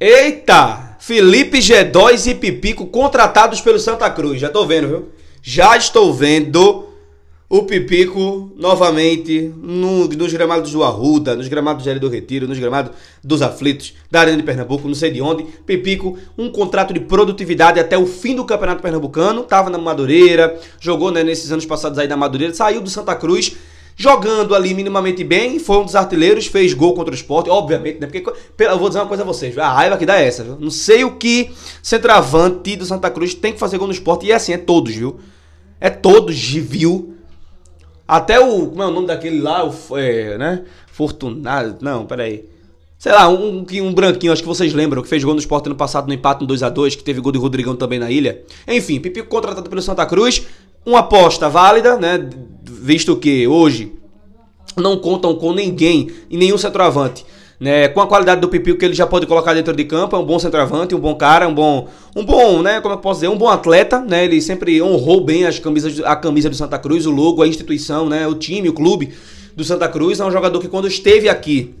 Eita! Felipe G2 e Pipico contratados pelo Santa Cruz. Já tô vendo, viu? Já estou vendo o Pipico novamente no, nos gramados do Arruda, nos gramados do do Retiro, nos gramados dos Aflitos, da Arena de Pernambuco, não sei de onde. Pipico, um contrato de produtividade até o fim do Campeonato Pernambucano. Tava na Madureira, jogou né, nesses anos passados aí na Madureira, saiu do Santa Cruz jogando ali minimamente bem, foi um dos artilheiros, fez gol contra o esporte, obviamente, né? Porque eu vou dizer uma coisa a vocês, a raiva que dá é essa, viu? Não sei o que centroavante do Santa Cruz tem que fazer gol no esporte, e é assim, é todos, viu? É todos, viu? Até o. Como é o nome daquele lá? O, é, né? Fortunado. Não, peraí. Sei lá, um, um branquinho, acho que vocês lembram, que fez gol no esporte ano passado no empate no 2x2, que teve gol de Rodrigão também na ilha. Enfim, Pipico contratado pelo Santa Cruz. Uma aposta válida, né? visto que hoje não contam com ninguém e nenhum centroavante. Né, com a qualidade do Pipiu que ele já pode colocar dentro de campo, é um bom centroavante, um bom cara, um bom, um bom, né, como eu posso dizer, um bom atleta, né? Ele sempre honrou bem as camisas, a camisa do Santa Cruz, o logo, a instituição, né, o time, o clube do Santa Cruz, é um jogador que quando esteve aqui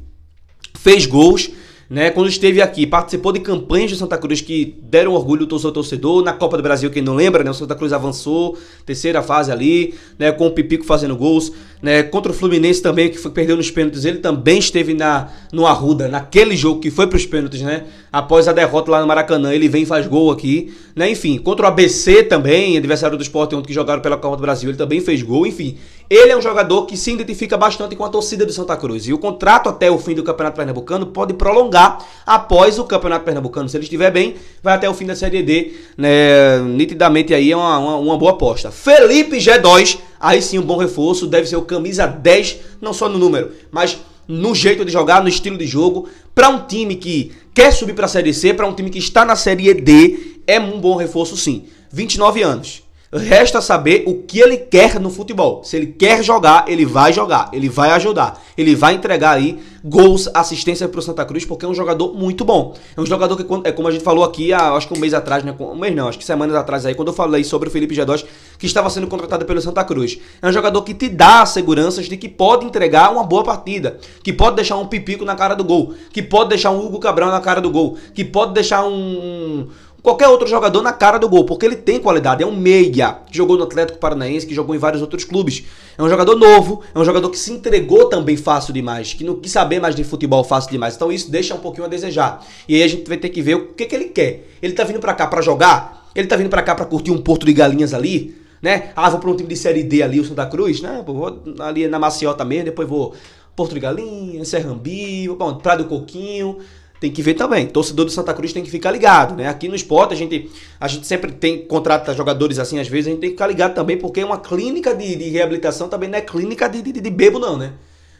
fez gols, né? Quando esteve aqui, participou de campanhas do Santa Cruz que deram orgulho ao seu torcedor. Na Copa do Brasil, quem não lembra, né? O Santa Cruz avançou, terceira fase ali, né? Com o Pipico fazendo gols, né? Contra o Fluminense também, que foi, perdeu nos pênaltis, ele também esteve na, no Arruda, naquele jogo que foi para os pênaltis, né? Após a derrota lá no Maracanã, ele vem e faz gol aqui, né? Enfim, contra o ABC também, adversário do Sport ontem que jogaram pela Copa do Brasil, ele também fez gol, enfim. Ele é um jogador que se identifica bastante com a torcida do Santa Cruz. E o contrato até o fim do Campeonato Pernambucano pode prolongar após o Campeonato Pernambucano. Se ele estiver bem, vai até o fim da Série D. Né? Nitidamente aí é uma, uma, uma boa aposta. Felipe G2, aí sim um bom reforço. Deve ser o camisa 10, não só no número, mas no jeito de jogar, no estilo de jogo. Para um time que quer subir para a Série C, para um time que está na Série D, é um bom reforço sim. 29 anos. Resta saber o que ele quer no futebol. Se ele quer jogar, ele vai jogar, ele vai ajudar, ele vai entregar aí gols, assistência para o Santa Cruz, porque é um jogador muito bom. É um jogador que, é como a gente falou aqui, há, acho que um mês atrás, né? um mês não, acho que semanas atrás aí, quando eu falei sobre o Felipe G2, que estava sendo contratado pelo Santa Cruz. É um jogador que te dá seguranças de que pode entregar uma boa partida, que pode deixar um pipico na cara do gol, que pode deixar um Hugo Cabral na cara do gol, que pode deixar um qualquer outro jogador na cara do gol, porque ele tem qualidade, é um meia, que jogou no Atlético Paranaense, que jogou em vários outros clubes. É um jogador novo, é um jogador que se entregou também fácil demais, que não quis saber mais de futebol fácil demais. Então isso deixa um pouquinho a desejar. E aí a gente vai ter que ver o que, que ele quer. Ele tá vindo para cá para jogar? Ele tá vindo para cá para curtir um porto de galinhas ali? Né? Ah, vou para um time de Série D ali, o Santa Cruz, né? Vou ali na Maciota mesmo, depois vou Porto de Galinha, Serrambi, bom, Praia do Coquinho tem que ver também. Torcedor do Santa Cruz tem que ficar ligado, né? Aqui no esporte a gente, a gente sempre tem contrata jogadores assim, às vezes a gente tem que ficar ligado também, porque uma clínica de, de reabilitação também não é clínica de, de, de bebo, não, né?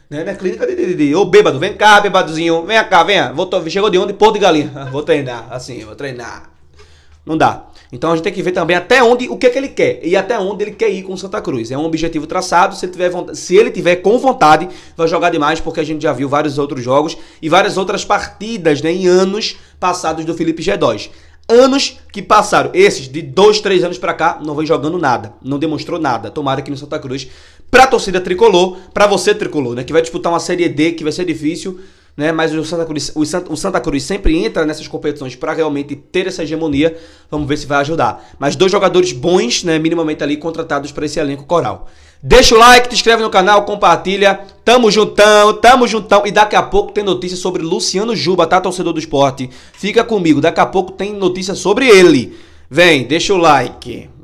Né? Não é clínica de, de, de, Ô bêbado, vem cá, bêbadozinho, vem cá, vem. Voltou, chegou de onde? Pô de galinha. Vou treinar, assim, vou treinar. Não dá. Então a gente tem que ver também até onde, o que, é que ele quer e até onde ele quer ir com o Santa Cruz. É um objetivo traçado, se ele, tiver vontade, se ele tiver com vontade, vai jogar demais, porque a gente já viu vários outros jogos e várias outras partidas né, em anos passados do Felipe G2. Anos que passaram, esses de dois, três anos para cá, não vem jogando nada, não demonstrou nada. Tomara aqui no Santa Cruz pra torcida tricolor, pra você tricolor, né, que vai disputar uma Série D que vai ser difícil né? Mas o Santa Cruz, o Santa, o Santa Cruz sempre entra nessas competições para realmente ter essa hegemonia. Vamos ver se vai ajudar. Mas dois jogadores bons, né, minimamente ali contratados para esse elenco coral. Deixa o like, te inscreve no canal, compartilha. Tamo juntão, tamo juntão. E daqui a pouco tem notícia sobre Luciano Juba, tá, torcedor do esporte? Fica comigo, daqui a pouco tem notícia sobre ele. Vem, deixa o like.